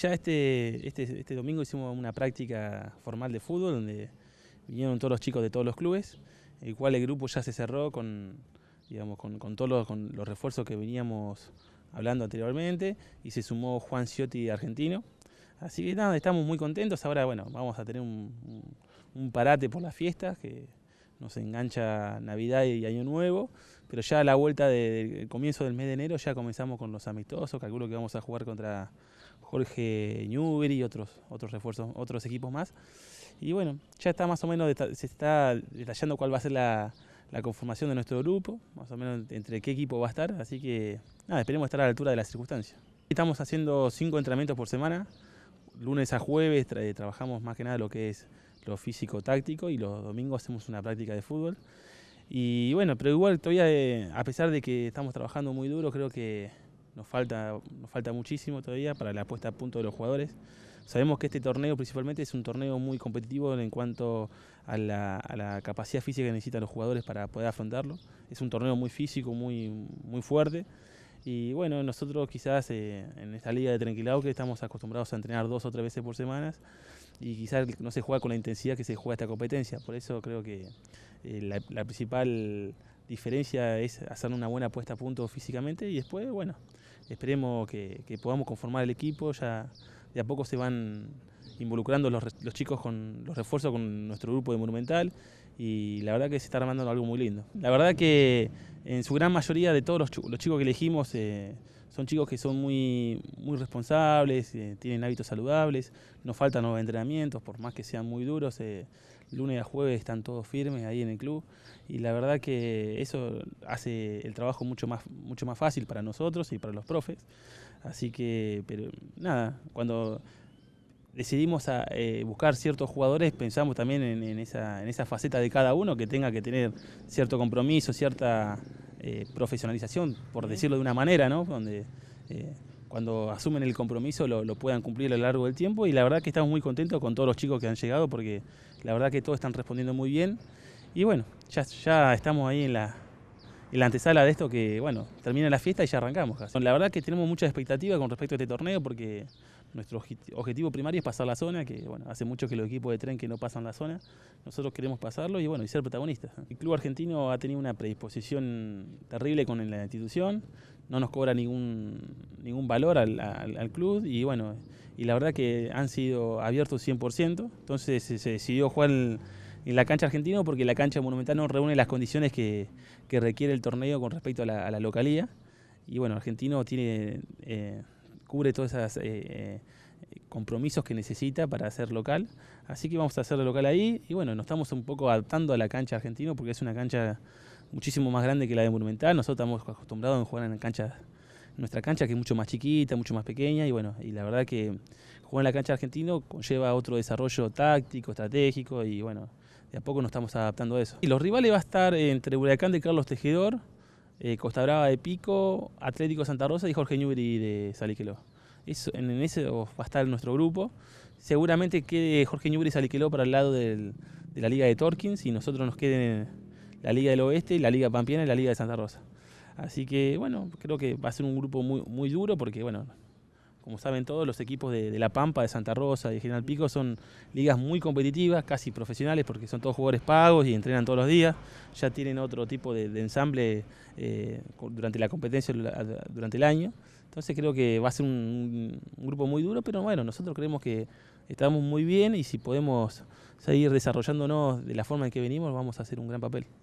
Ya este, este, este, domingo hicimos una práctica formal de fútbol donde vinieron todos los chicos de todos los clubes, el cual el grupo ya se cerró con, digamos, con, todos los, refuerzos que veníamos hablando anteriormente y se sumó Juan Ciotti argentino. Así que nada, estamos muy contentos. Ahora, bueno, vamos a tener un, parate por las fiestas que nos engancha Navidad y Año Nuevo, pero ya a la vuelta del comienzo del mes de enero ya comenzamos con los amistosos, calculo que vamos a jugar contra Jorge Newbery y otros, otros refuerzos, otros equipos más. Y bueno, ya está más o menos, se está detallando cuál va a ser la, conformación de nuestro grupo, más o menos entre qué equipo va a estar, así que nada, esperemos estar a la altura de las circunstancias. Estamos haciendo cinco entrenamientos por semana, lunes a jueves eh, trabajamos más que nada lo que es lo físico-táctico y los domingos hacemos una práctica de fútbol. Y bueno, pero igual todavía, eh, a pesar de que estamos trabajando muy duro, creo que nos falta, nos falta muchísimo todavía para la puesta a punto de los jugadores. Sabemos que este torneo principalmente es un torneo muy competitivo en cuanto a la, capacidad física que necesitan los jugadores para poder afrontarlo. Es un torneo muy físico, muy, muy fuerte. Y bueno, nosotros quizás eh, en esta liga de tranquilado que estamos acostumbrados a entrenar dos o tres veces por semana y quizás no se juega con la intensidad que se juega esta competencia. Por eso creo que eh, la principal diferencia es hacer una buena apuesta a punto físicamente y después, bueno, esperemos que, que podamos conformar el equipo, ya de a poco se van involucrando los, los chicos con los refuerzos con nuestro grupo de Monumental y la verdad que se está armando algo muy lindo. La verdad que en su gran mayoría de todos los, chicos que elegimos eh, son chicos que son muy, muy responsables, eh, tienen hábitos saludables, nos faltan los entrenamientos, por más que sean muy duros, eh, lunes a jueves están todos firmes ahí en el club y la verdad que eso hace el trabajo mucho más, mucho más fácil para nosotros y para los profes. Así que, pero nada, cuando decidimos eh, buscar ciertos jugadores, pensamos también en, esa, en, esa, faceta de cada uno que tenga que tener cierto compromiso, cierta eh, profesionalización, por decirlo de una manera, ¿no? Donde eh, cuando asumen el compromiso lo, puedan cumplir a lo largo del tiempo y la verdad que estamos muy contentos con todos los chicos que han llegado porque la verdad que todos están respondiendo muy bien y bueno, ya, ya estamos ahí en la, en la antesala de esto que, bueno, termina la fiesta y ya arrancamos. La verdad que tenemos muchas expectativas con respecto a este torneo porque nuestro objetivo primario es pasar la zona, que bueno, hace mucho que los equipos de tren que no pasan la zona, nosotros queremos pasarlo y bueno, y ser protagonistas. El club argentino ha tenido una predisposición terrible con la institución, no nos cobra ningún, ningún valor al, club y bueno, y la verdad que han sido abiertos 100%, entonces eh, se, decidió jugar en la cancha argentina porque la cancha monumental no reúne las condiciones que, requiere el torneo con respecto a la, localidad. localía y bueno, Argentino tiene eh, cubre todos esos eh, eh, compromisos que necesita para hacer local. Así que vamos a hacer local ahí y bueno, nos estamos un poco adaptando a la cancha argentina porque es una cancha muchísimo más grande que la de Monumental. Nosotros estamos acostumbrados a jugar en cancha, nuestra cancha que es mucho más chiquita, mucho más pequeña y bueno, y la verdad que jugar en la cancha argentina conlleva otro desarrollo táctico, estratégico y bueno, de a poco nos estamos adaptando a eso. Y los rivales va a estar entre Huracán de Carlos Tejedor, eh, Costa Brava de Pico, Atlético Santa Rosa y Jorge Newbery de Saliqueló. en, ese va a estar nuestro grupo. Seguramente quede Jorge Newbery y Saliqueló para el lado de la Liga de Torkins y nosotros nos queden la Liga del Oeste, la Liga Pampiana y la Liga de Santa Rosa. Así que bueno, creo que va a ser un grupo muy, muy duro porque bueno, como saben todos, los equipos de, La Pampa, de Santa Rosa, de General Pico son ligas muy competitivas, casi profesionales, porque son todos jugadores pagos y entrenan todos los días. Ya tienen otro tipo de, ensamble eh, durante la competencia, durante el año. Entonces creo que va a ser un, grupo muy duro, pero bueno, nosotros creemos que estamos muy bien y si podemos seguir desarrollándonos de la forma en que venimos, vamos a hacer un gran papel.